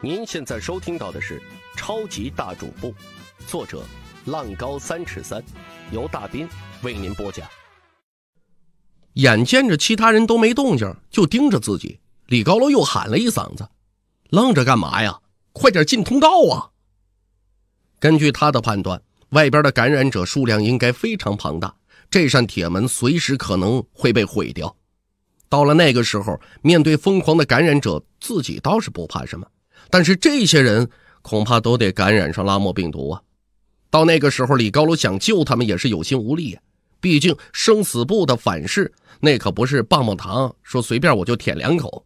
您现在收听到的是《超级大主播》，作者浪高三尺三，由大斌为您播讲。眼见着其他人都没动静，就盯着自己。李高楼又喊了一嗓子：“愣着干嘛呀？快点进通道啊！”根据他的判断，外边的感染者数量应该非常庞大，这扇铁门随时可能会被毁掉。到了那个时候，面对疯狂的感染者，自己倒是不怕什么。但是这些人恐怕都得感染上拉莫病毒啊！到那个时候，李高楼想救他们也是有心无力呀。毕竟生死簿的反噬，那可不是棒棒糖，说随便我就舔两口。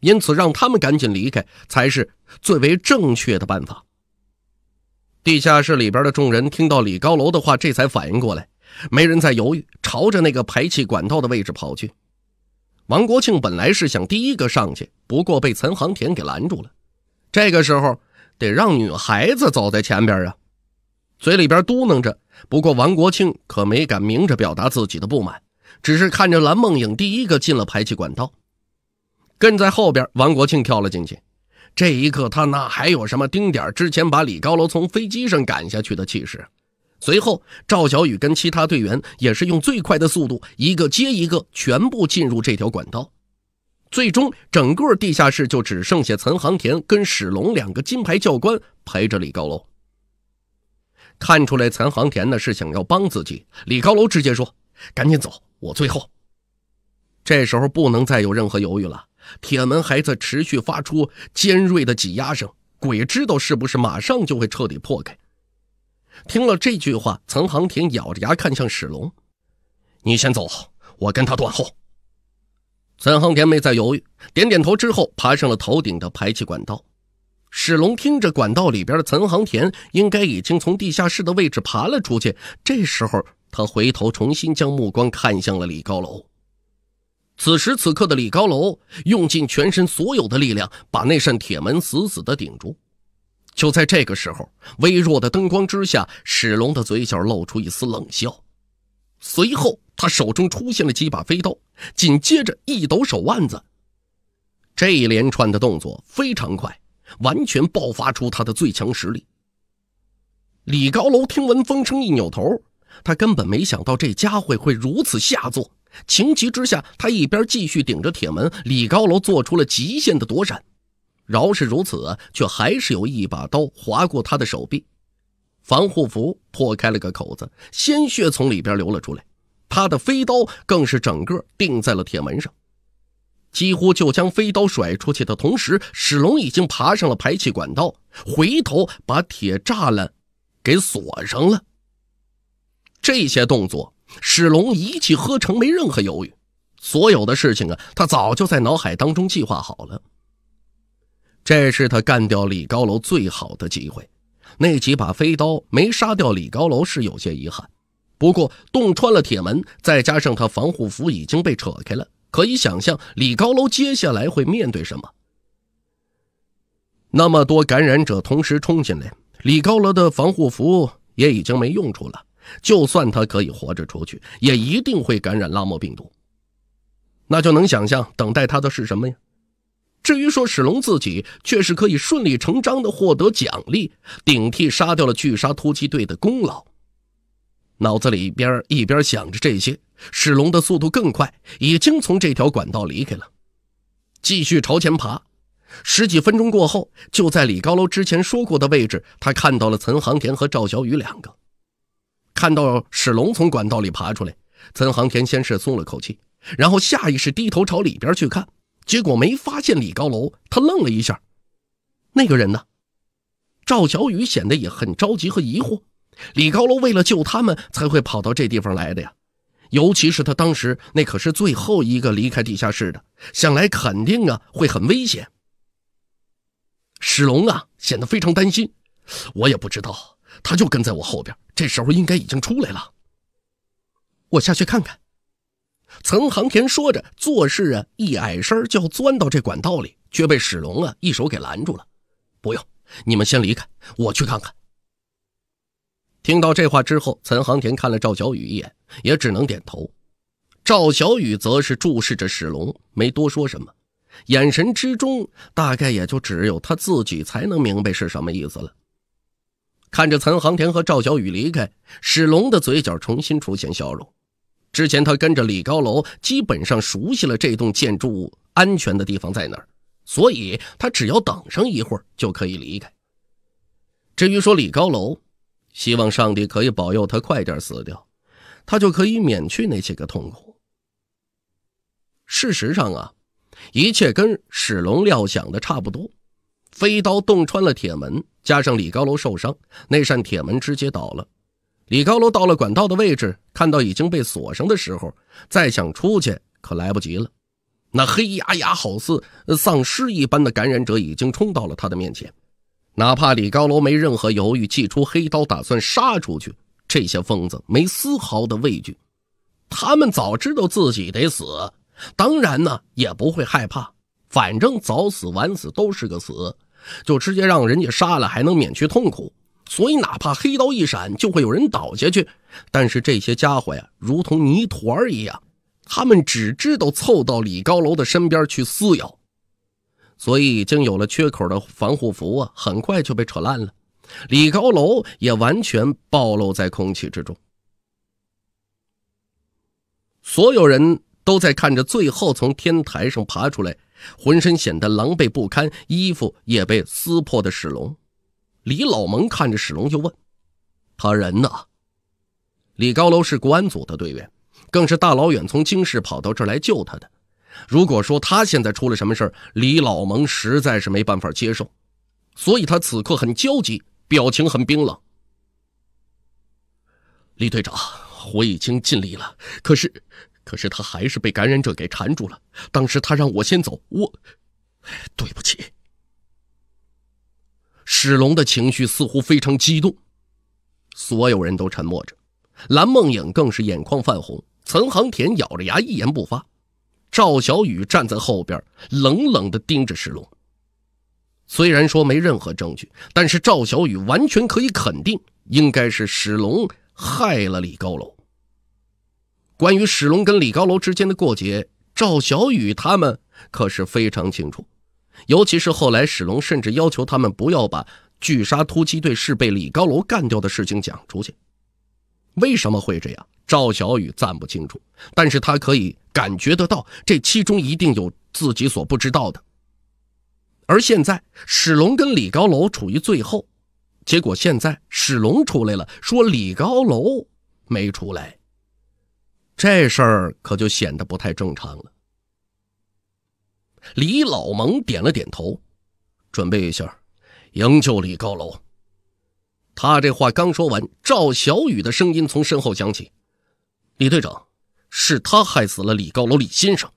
因此，让他们赶紧离开才是最为正确的办法。地下室里边的众人听到李高楼的话，这才反应过来，没人在犹豫，朝着那个排气管道的位置跑去。王国庆本来是想第一个上去，不过被陈航田给拦住了。这个时候，得让女孩子走在前边啊，嘴里边嘟囔着。不过王国庆可没敢明着表达自己的不满，只是看着蓝梦影第一个进了排气管道，跟在后边。王国庆跳了进去，这一刻他哪还有什么丁点之前把李高楼从飞机上赶下去的气势？随后赵小雨跟其他队员也是用最快的速度，一个接一个全部进入这条管道。最终，整个地下室就只剩下岑航田跟史龙两个金牌教官陪着李高楼。看出来岑航田呢是想要帮自己，李高楼直接说：“赶紧走，我最后。”这时候不能再有任何犹豫了，铁门还在持续发出尖锐的挤压声，鬼知道是不是马上就会彻底破开。听了这句话，岑航田咬着牙看向史龙：“你先走，我跟他断后。”岑行田没再犹豫，点点头之后，爬上了头顶的排气管道。史龙听着管道里边的岑行田，应该已经从地下室的位置爬了出去。这时候，他回头重新将目光看向了李高楼。此时此刻的李高楼，用尽全身所有的力量，把那扇铁门死死地顶住。就在这个时候，微弱的灯光之下，史龙的嘴角露出一丝冷笑。随后，他手中出现了几把飞刀。紧接着一抖手腕子，这一连串的动作非常快，完全爆发出他的最强实力。李高楼听闻风声，一扭头，他根本没想到这家伙会如此下作。情急之下，他一边继续顶着铁门，李高楼做出了极限的躲闪。饶是如此，却还是有一把刀划过他的手臂，防护服破开了个口子，鲜血从里边流了出来。他的飞刀更是整个钉在了铁门上，几乎就将飞刀甩出去的同时，史龙已经爬上了排气管道，回头把铁栅栏给锁上了。这些动作，史龙一气呵成，没任何犹豫。所有的事情啊，他早就在脑海当中计划好了。这是他干掉李高楼最好的机会。那几把飞刀没杀掉李高楼是有些遗憾。不过，洞穿了铁门，再加上他防护服已经被扯开了，可以想象李高楼接下来会面对什么。那么多感染者同时冲进来，李高楼的防护服也已经没用处了。就算他可以活着出去，也一定会感染拉莫病毒。那就能想象等待他的是什么呀？至于说史龙自己，却是可以顺理成章地获得奖励，顶替杀掉了巨鲨突击队的功劳。脑子里边一边想着这些，史龙的速度更快，已经从这条管道离开了，继续朝前爬。十几分钟过后，就在李高楼之前说过的位置，他看到了岑航田和赵小雨两个。看到史龙从管道里爬出来，岑航田先是松了口气，然后下意识低头朝里边去看，结果没发现李高楼，他愣了一下：“那个人呢？”赵小雨显得也很着急和疑惑。李高楼为了救他们才会跑到这地方来的呀，尤其是他当时那可是最后一个离开地下室的，想来肯定啊会很危险。史龙啊显得非常担心，我也不知道，他就跟在我后边，这时候应该已经出来了。我下去看看。岑行田说着，做事啊一矮身就要钻到这管道里，却被史龙啊一手给拦住了。不用，你们先离开，我去看看。听到这话之后，岑航田看了赵小雨一眼，也只能点头。赵小雨则是注视着史龙，没多说什么，眼神之中大概也就只有他自己才能明白是什么意思了。看着岑航田和赵小雨离开，史龙的嘴角重新出现笑容。之前他跟着李高楼，基本上熟悉了这栋建筑物安全的地方在哪儿，所以他只要等上一会儿就可以离开。至于说李高楼，希望上帝可以保佑他快点死掉，他就可以免去那些个痛苦。事实上啊，一切跟史龙料想的差不多。飞刀洞穿了铁门，加上李高楼受伤，那扇铁门直接倒了。李高楼到了管道的位置，看到已经被锁上的时候，再想出去可来不及了。那黑压压好似丧尸一般的感染者已经冲到了他的面前。哪怕李高楼没任何犹豫，祭出黑刀打算杀出去，这些疯子没丝毫的畏惧。他们早知道自己得死，当然呢也不会害怕，反正早死晚死都是个死，就直接让人家杀了，还能免去痛苦。所以哪怕黑刀一闪，就会有人倒下去。但是这些家伙呀，如同泥团一样，他们只知道凑到李高楼的身边去撕咬。所以已经有了缺口的防护服啊，很快就被扯烂了。李高楼也完全暴露在空气之中。所有人都在看着最后从天台上爬出来，浑身显得狼狈不堪，衣服也被撕破的史龙。李老蒙看着史龙就问：“他人呢？”李高楼是国安组的队员，更是大老远从京市跑到这儿来救他的。如果说他现在出了什么事李老蒙实在是没办法接受，所以他此刻很焦急，表情很冰冷。李队长，我已经尽力了，可是，可是他还是被感染者给缠住了。当时他让我先走，我，对不起。史龙的情绪似乎非常激动，所有人都沉默着，蓝梦影更是眼眶泛红，岑航田咬着牙一言不发。赵小雨站在后边，冷冷地盯着史龙。虽然说没任何证据，但是赵小雨完全可以肯定，应该是史龙害了李高楼。关于史龙跟李高楼之间的过节，赵小雨他们可是非常清楚，尤其是后来史龙甚至要求他们不要把巨鲨突击队是被李高楼干掉的事情讲出去。为什么会这样？赵小雨暂不清楚，但是他可以感觉得到，这其中一定有自己所不知道的。而现在史龙跟李高楼处于最后，结果现在史龙出来了，说李高楼没出来，这事儿可就显得不太正常了。李老蒙点了点头，准备一下，营救李高楼。他这话刚说完，赵小雨的声音从身后响起：“李队长，是他害死了李高楼、李先生。”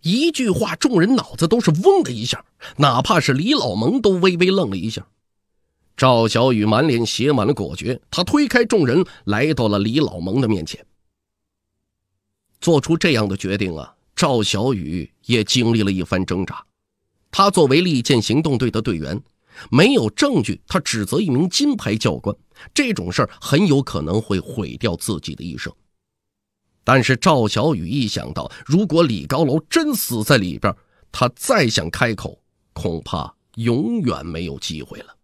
一句话，众人脑子都是嗡的一下，哪怕是李老蒙都微微愣了一下。赵小雨满脸写满了果决，他推开众人，来到了李老蒙的面前。做出这样的决定啊，赵小雨也经历了一番挣扎。他作为利剑行动队的队员。没有证据，他指责一名金牌教官，这种事儿很有可能会毁掉自己的一生。但是赵小雨一想到，如果李高楼真死在里边，他再想开口，恐怕永远没有机会了。